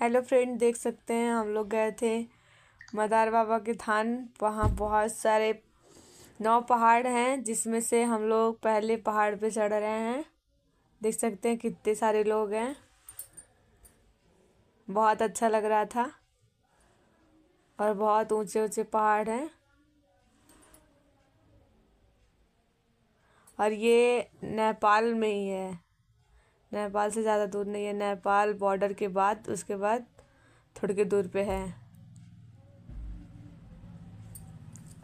hello friend देख सकते हैं हम लोग गए थे मदार बाबा के थान वहाँ बहुत सारे नौ पहाड़ हैं जिसमें से हम लोग पहले पहाड़ पे चढ़ रहे हैं देख सकते हैं कितने सारे लोग हैं बहुत अच्छा लग रहा था और बहुत ऊंचे ऊंचे पहाड़ हैं और ये नेपाल में ही है नेपाल से ज़्यादा दूर नहीं है नेपाल बॉर्डर के बाद उसके बाद थोड़ी के दूर पे है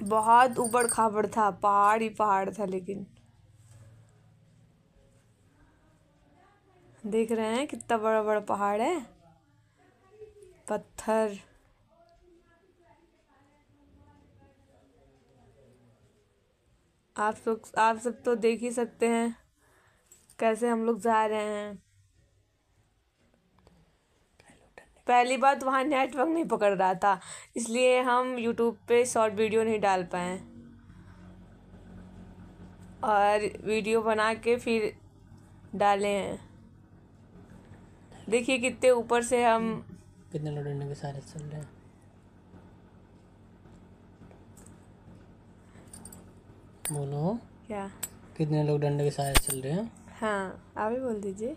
बहुत ऊबड़ खाबड़ था पहाड़ ही पहाड़ था लेकिन देख रहे हैं कितना बड़ा बड़ा पहाड़ है पत्थर आप सब आप सब तो देख ही सकते हैं कैसे हम लोग जा रहे हैं पहली बात वहाँ नेटवर्क नहीं पकड़ रहा था इसलिए हम यूट्यूब पे शॉर्ट वीडियो नहीं डाल पाए और वीडियो बना के फिर डाले हैं देखिए कितने ऊपर से हम कितने लोडेंडे के सारे चल रहे हैं बोलो क्या कितने लोग डंडे के सहारे चल रहे हैं हाँ आप ही बोल दीजिए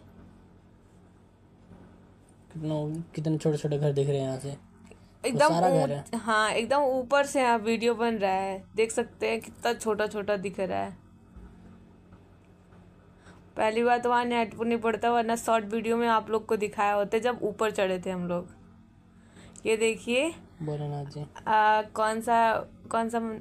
कितना कितने छोटे छोटे घर दिख रहे हैं यहाँ से तो एकदम तो हाँ एकदम ऊपर से यहाँ वीडियो बन रहा है देख सकते हैं कितना छोटा छोटा दिख रहा है पहली बार तो वहाँ नेटवर्क नहीं पड़ता वरना शॉर्ट वीडियो में आप लोग को दिखाया होते जब ऊपर चढ़े थे हम लोग ये देखिए बोलो ना जी कौन सा कौन सा